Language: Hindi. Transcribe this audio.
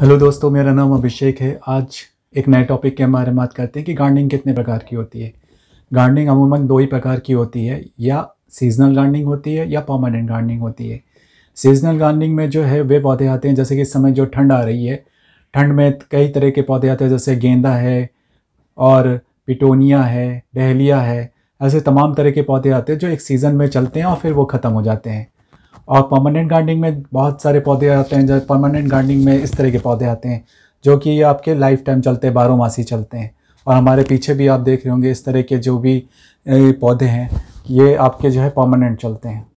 हेलो दोस्तों मेरा नाम अभिषेक है आज एक नए टॉपिक के बारे में बात करते हैं कि गार्डनिंग कितने प्रकार की होती है गार्डनिंग अमूमन दो ही प्रकार की होती है या सीजनल गार्डनिंग होती है या परमानेंट गार्डनिंग होती है सीजनल गार्डनिंग में जो है वे पौधे आते हैं जैसे कि इस समय जो ठंड आ रही है ठंड में कई तरह के पौधे आते हैं जैसे गेंदा है और पिटोनिया है डहलिया है ऐसे तमाम तरह के पौधे आते हैं जो एक सीज़न में चलते हैं और फिर वो ख़त्म हो जाते हैं और परमानेंट गार्डनिंग में बहुत सारे पौधे आते हैं जो परमानेंट गार्डनिंग में इस तरह के पौधे आते हैं जो कि ये आपके लाइफ टाइम चलते हैं बारह मासी चलते हैं और हमारे पीछे भी आप देख रहे होंगे इस तरह के जो भी पौधे हैं ये आपके जो है परमानेंट चलते हैं